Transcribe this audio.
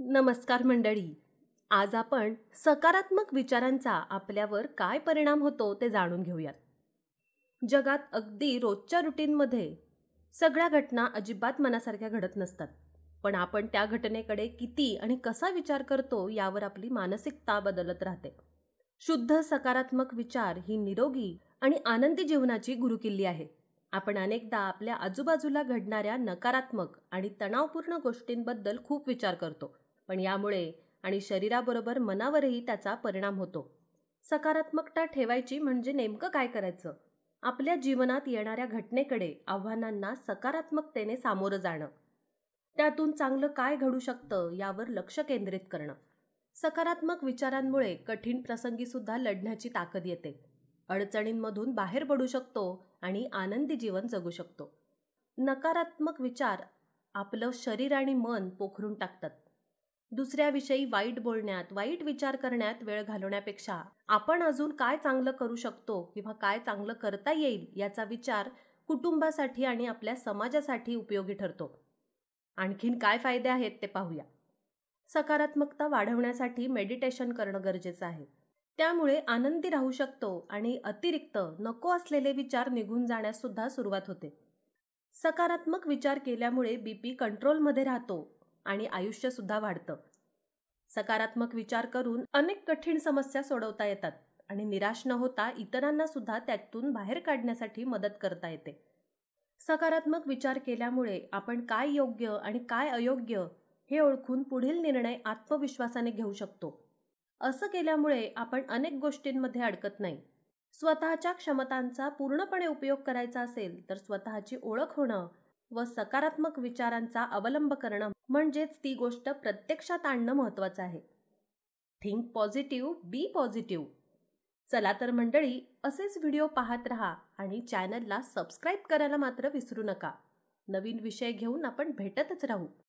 नमस्कार मंडळी आज आपण सकारात्मक विचारांचा आपल्यावर काय परिणाम होतो ते जाणून घेऊयात जगात अगदी रोजच्या रुटीनमध्ये सगळ्या घटना अजिबात मनासारख्या घडत नसतात पण आपण त्या घटनेकडे किती आणि कसा विचार करतो यावर आपली मानसिकता बदलत राहते शुद्ध सकारात्मक विचार ही निरोगी आणि आनंदी जीवनाची गुरुकिल्ली आहे आपण अनेकदा आपल्या आजूबाजूला घडणाऱ्या नकारात्मक आणि तणावपूर्ण गोष्टींबद्दल खूप विचार करतो पण यामुळे आणि शरीराबरोबर मनावरही त्याचा परिणाम होतो सकारात्मकता ठेवायची म्हणजे नेमकं काय करायचं आपल्या जीवनात येणाऱ्या घटनेकडे आव्हानांना सकारात्मकतेने सामोरं जाणं त्यातून चांगलं काय घडू शकतं यावर लक्ष केंद्रित करणं सकारात्मक विचारांमुळे कठीण प्रसंगीसुद्धा लढण्याची ताकद येते अडचणींमधून बाहेर पडू शकतो आणि आनंदी जीवन जगू शकतो नकारात्मक विचार आपलं शरीर आणि मन पोखरून टाकतात दुसऱ्याविषयी वाईट बोलण्यात वाईट विचार करण्यात वेळ घालवण्यापेक्षा आपण अजून काय चांगलं करू शकतो किंवा काय चांगलं करता येईल याचा विचार कुटुंबासाठी आणि आपल्या समाजासाठी उपयोगी ठरतो आणखीन काय फायदे आहेत ते पाहूया सकारात्मकता वाढवण्यासाठी मेडिटेशन करणं गरजेचं आहे त्यामुळे आनंदी राहू शकतो आणि अतिरिक्त नको असलेले विचार निघून जाण्यास सुद्धा सुरुवात होते सकारात्मक विचार केल्यामुळे बीपी कंट्रोलमध्ये राहतो आणि आयुष्यसुद्धा वाढतं सकारात्मक विचार करून अनेक कठीण समस्या सोडवता येतात आणि निराश न होता इतरांना सुद्धा त्यातून बाहेर काढण्यासाठी मदत करता येते सकारात्मक विचार केल्यामुळे आपण काय योग्य आणि काय अयोग्य हे ओळखून पुढील निर्णय आत्मविश्वासाने घेऊ शकतो असं केल्यामुळे आपण अनेक गोष्टींमध्ये अडकत नाही स्वतःच्या क्षमतांचा पूर्णपणे उपयोग करायचा असेल तर स्वतःची ओळख होणं व सकारात्मक विचारांचा अवलंब करणं म्हणजेच ती गोष्ट प्रत्यक्षात आणणं महत्त्वाचं आहे थिंक पॉझिटिव्ह बी पॉझिटिव्ह चला तर मंडळी असेच व्हिडिओ पाहत राहा आणि चॅनलला सबस्क्राईब करायला मात्र विसरू नका नवीन विषय घेऊन आपण भेटतच राहू